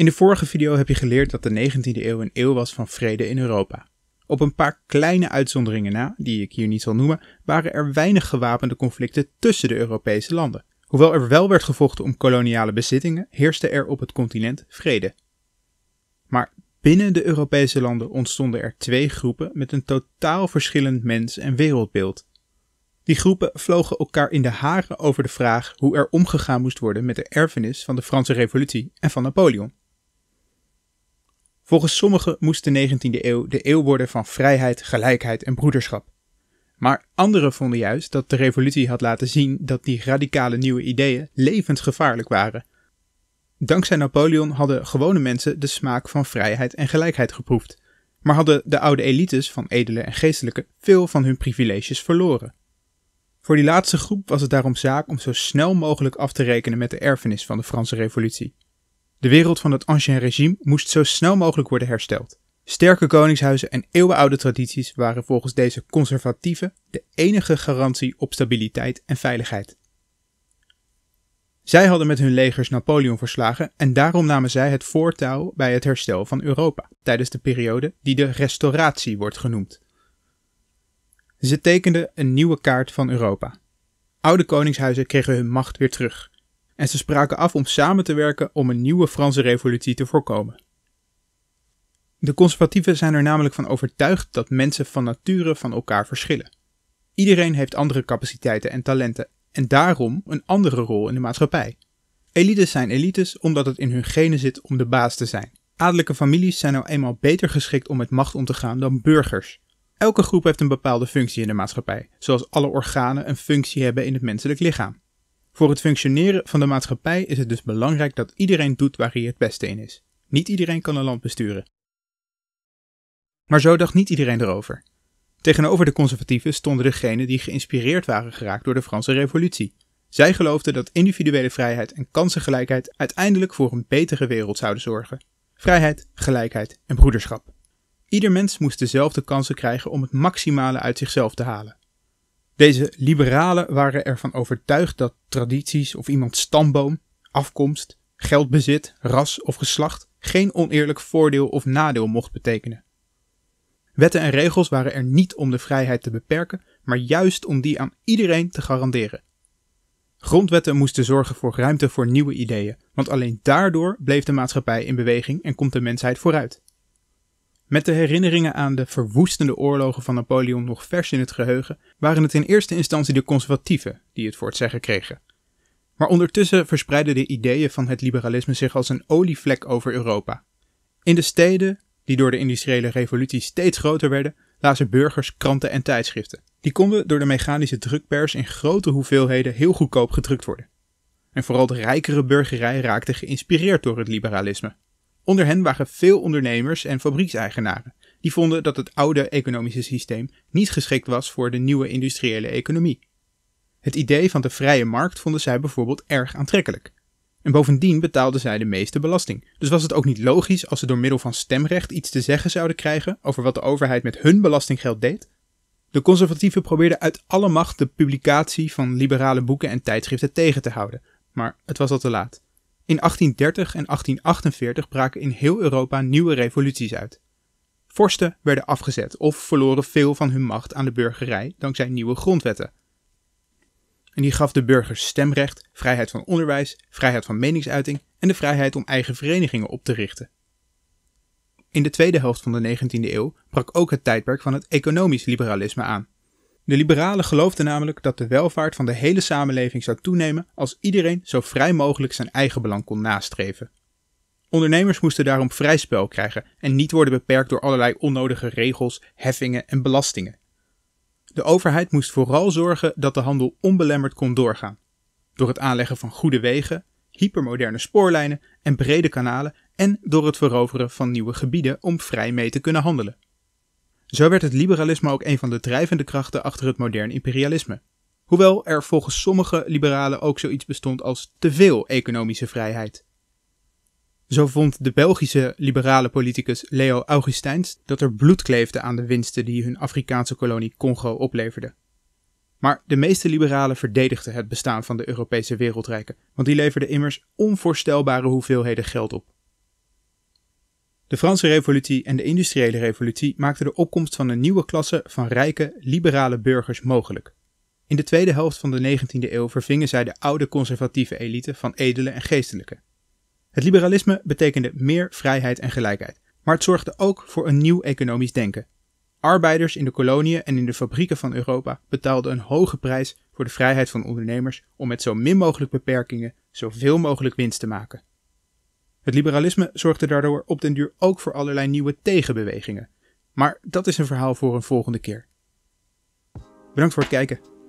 In de vorige video heb je geleerd dat de 19e eeuw een eeuw was van vrede in Europa. Op een paar kleine uitzonderingen na, die ik hier niet zal noemen, waren er weinig gewapende conflicten tussen de Europese landen. Hoewel er wel werd gevochten om koloniale bezittingen, heerste er op het continent vrede. Maar binnen de Europese landen ontstonden er twee groepen met een totaal verschillend mens- en wereldbeeld. Die groepen vlogen elkaar in de haren over de vraag hoe er omgegaan moest worden met de erfenis van de Franse Revolutie en van Napoleon. Volgens sommigen moest de 19e eeuw de eeuw worden van vrijheid, gelijkheid en broederschap. Maar anderen vonden juist dat de revolutie had laten zien dat die radicale nieuwe ideeën levensgevaarlijk waren. Dankzij Napoleon hadden gewone mensen de smaak van vrijheid en gelijkheid geproefd, maar hadden de oude elites van edelen en geestelijken veel van hun privileges verloren. Voor die laatste groep was het daarom zaak om zo snel mogelijk af te rekenen met de erfenis van de Franse Revolutie. De wereld van het Ancien Regime moest zo snel mogelijk worden hersteld. Sterke koningshuizen en eeuwenoude tradities waren volgens deze conservatieven de enige garantie op stabiliteit en veiligheid. Zij hadden met hun legers Napoleon verslagen en daarom namen zij het voortouw bij het herstel van Europa tijdens de periode die de Restauratie wordt genoemd. Ze tekenden een nieuwe kaart van Europa. Oude koningshuizen kregen hun macht weer terug en ze spraken af om samen te werken om een nieuwe Franse revolutie te voorkomen. De conservatieven zijn er namelijk van overtuigd dat mensen van nature van elkaar verschillen. Iedereen heeft andere capaciteiten en talenten en daarom een andere rol in de maatschappij. Elites zijn elites omdat het in hun genen zit om de baas te zijn. Adellijke families zijn nou eenmaal beter geschikt om met macht om te gaan dan burgers. Elke groep heeft een bepaalde functie in de maatschappij, zoals alle organen een functie hebben in het menselijk lichaam. Voor het functioneren van de maatschappij is het dus belangrijk dat iedereen doet waar hij het beste in is. Niet iedereen kan een land besturen. Maar zo dacht niet iedereen erover. Tegenover de conservatieven stonden degenen die geïnspireerd waren geraakt door de Franse Revolutie. Zij geloofden dat individuele vrijheid en kansengelijkheid uiteindelijk voor een betere wereld zouden zorgen. Vrijheid, gelijkheid en broederschap. Ieder mens moest dezelfde kansen krijgen om het maximale uit zichzelf te halen. Deze liberalen waren ervan overtuigd dat tradities of iemands stamboom, afkomst, geldbezit, ras of geslacht geen oneerlijk voordeel of nadeel mocht betekenen. Wetten en regels waren er niet om de vrijheid te beperken, maar juist om die aan iedereen te garanderen. Grondwetten moesten zorgen voor ruimte voor nieuwe ideeën, want alleen daardoor bleef de maatschappij in beweging en komt de mensheid vooruit. Met de herinneringen aan de verwoestende oorlogen van Napoleon nog vers in het geheugen, waren het in eerste instantie de conservatieven die het voor het zeggen kregen. Maar ondertussen verspreidden de ideeën van het liberalisme zich als een olievlek over Europa. In de steden, die door de industriële revolutie steeds groter werden, lazen burgers kranten en tijdschriften. Die konden door de mechanische drukpers in grote hoeveelheden heel goedkoop gedrukt worden. En vooral de rijkere burgerij raakte geïnspireerd door het liberalisme. Onder hen waren veel ondernemers en fabriekseigenaren, die vonden dat het oude economische systeem niet geschikt was voor de nieuwe industriële economie. Het idee van de vrije markt vonden zij bijvoorbeeld erg aantrekkelijk. En bovendien betaalden zij de meeste belasting, dus was het ook niet logisch als ze door middel van stemrecht iets te zeggen zouden krijgen over wat de overheid met hun belastinggeld deed? De conservatieven probeerden uit alle macht de publicatie van liberale boeken en tijdschriften tegen te houden, maar het was al te laat. In 1830 en 1848 braken in heel Europa nieuwe revoluties uit. Vorsten werden afgezet of verloren veel van hun macht aan de burgerij dankzij nieuwe grondwetten. En die gaf de burgers stemrecht, vrijheid van onderwijs, vrijheid van meningsuiting en de vrijheid om eigen verenigingen op te richten. In de tweede helft van de 19e eeuw brak ook het tijdperk van het economisch liberalisme aan. De liberalen geloofden namelijk dat de welvaart van de hele samenleving zou toenemen als iedereen zo vrij mogelijk zijn eigen belang kon nastreven. Ondernemers moesten daarom vrij spel krijgen en niet worden beperkt door allerlei onnodige regels, heffingen en belastingen. De overheid moest vooral zorgen dat de handel onbelemmerd kon doorgaan. Door het aanleggen van goede wegen, hypermoderne spoorlijnen en brede kanalen en door het veroveren van nieuwe gebieden om vrij mee te kunnen handelen. Zo werd het liberalisme ook een van de drijvende krachten achter het modern imperialisme. Hoewel er volgens sommige liberalen ook zoiets bestond als te veel economische vrijheid. Zo vond de Belgische liberale politicus Leo Augustijns dat er bloed kleefde aan de winsten die hun Afrikaanse kolonie Congo opleverde. Maar de meeste liberalen verdedigden het bestaan van de Europese wereldrijken, want die leverden immers onvoorstelbare hoeveelheden geld op. De Franse Revolutie en de Industriële Revolutie maakten de opkomst van een nieuwe klasse van rijke, liberale burgers mogelijk. In de tweede helft van de 19e eeuw vervingen zij de oude conservatieve elite van edelen en geestelijken. Het liberalisme betekende meer vrijheid en gelijkheid, maar het zorgde ook voor een nieuw economisch denken. Arbeiders in de koloniën en in de fabrieken van Europa betaalden een hoge prijs voor de vrijheid van ondernemers om met zo min mogelijk beperkingen zoveel mogelijk winst te maken. Het liberalisme zorgde daardoor op den duur ook voor allerlei nieuwe tegenbewegingen. Maar dat is een verhaal voor een volgende keer. Bedankt voor het kijken.